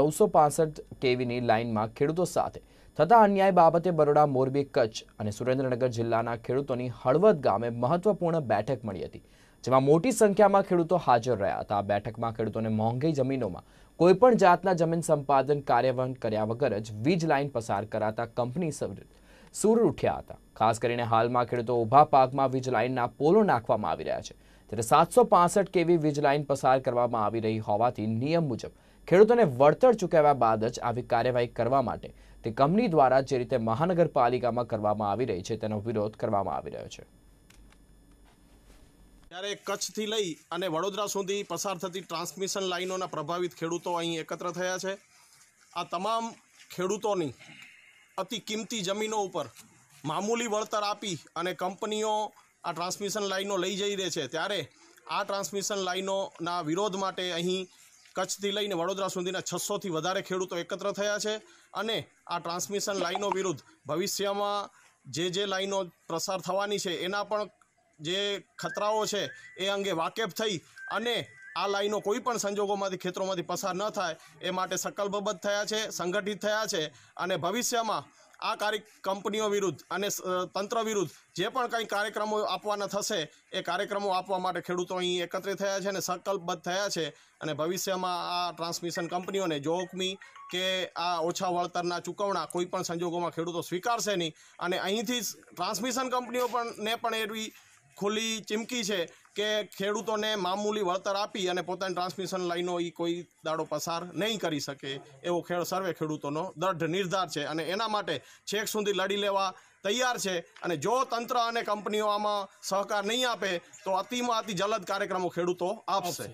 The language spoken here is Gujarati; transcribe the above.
નવસો પાસઠ કેવીની લાઇનમાં ખેડૂતો સાથે થતા અન્યાય બાબતે બરોડા મોરબી કચ્છ અને સુરેન્દ્રનગર જિલ્લાના ખેડૂતોની હળવદ ગામે મહત્વપૂર્ણ બેઠક મળી હતી જેમાં મોટી સંખ્યામાં ખેડૂતો હાજર રહ્યા હતા આ બેઠકમાં ખેડૂતોને મોંઘી જમીનોમાં કોઈપણ જાતના જમીન સંપાદન કાર્યવહન કર્યા વગર જ વીજ લાઇન પસાર કરાતા કંપની સૂર ઉઠ્યા હતા ખાસ કરીને હાલમાં ખેડૂતો ઊભા પાકમાં વીજ લાઇનના પોલો નાખવામાં આવી રહ્યા છે ત્યારે સાતસો પાસઠ કેવી વીજ લાઇન પસાર કરવામાં આવી રહી હોવાથી નિયમ મુજબ ખેડૂતોને વળતર ચૂકવ્યા બાદ જ આવી કાર્યવાહી કરવા માટે તે કંપની દ્વારા જે રીતે મહાનગરપાલિકામાં કરવામાં આવી રહી છે તેનો વિરોધ કરવામાં આવી રહ્યો છે ત્યારે કચ્છથી લઈ અને વડોદરા સુધી પસાર થતી ટ્રાન્સમિશન લાઇનોના પ્રભાવિત ખેડૂતો અહીં એકત્ર થયા છે આ તમામ ખેડૂતોની અતિ કિંમતી જમીનો ઉપર મામૂલી વળતર આપી અને કંપનીઓ આ ટ્રાન્સમિશન લાઇનો લઈ જઈ રહી છે ત્યારે આ ટ્રાન્સમિશન લાઇનોના વિરોધ માટે અહીં કચ્છથી લઈને વડોદરા સુધીના છસોથી વધારે ખેડૂતો એકત્ર થયા છે અને આ ટ્રાન્સમિશન લાઇનો વિરુદ્ધ ભવિષ્યમાં જે જે લાઇનો પ્રસાર થવાની છે એના પણ જે ખતરાઓ છે એ અંગે વાકેફ થઈ અને આ લાઈનો કોઈપણ સંજોગોમાંથી ખેતરોમાંથી પસાર ન થાય એ માટે સકલ્પબદ્ધ થયા છે સંગઠિત થયા છે અને ભવિષ્યમાં આ કાર્ય કંપનીઓ વિરુદ્ધ અને તંત્ર વિરુદ્ધ જે પણ કંઈ કાર્યક્રમો આપવાના થશે એ કાર્યક્રમો આપવા માટે ખેડૂતો અહીં એકત્રિત થયા છે અને સંકલ્પબદ્ધ થયા છે અને ભવિષ્યમાં આ ટ્રાન્સમિશન કંપનીઓને જોખમી કે આ ઓછા વળતરના ચૂકવણા કોઈપણ સંજોગોમાં ખેડૂતો સ્વીકારશે નહીં અને અહીંથી ટ્રાન્સમિશન કંપનીઓ પણ ને પણ એવી ખુલ્લી ચીમકી છે કે ખેડૂતોને મામૂલી વળતર આપી અને પોતાની ટ્રાન્સમિશન લાઈનો એ કોઈ દાડો પસાર નહીં કરી શકે એવો ખેડ સર્વે ખેડૂતોનો દ્રઢ નિર્ધાર છે અને એના માટે છેક સુધી લડી લેવા તૈયાર છે અને જો તંત્ર અને કંપનીઓ આમાં સહકાર નહીં આપે તો અતિમાં અતિ જલદ કાર્યક્રમો ખેડૂતો આપશે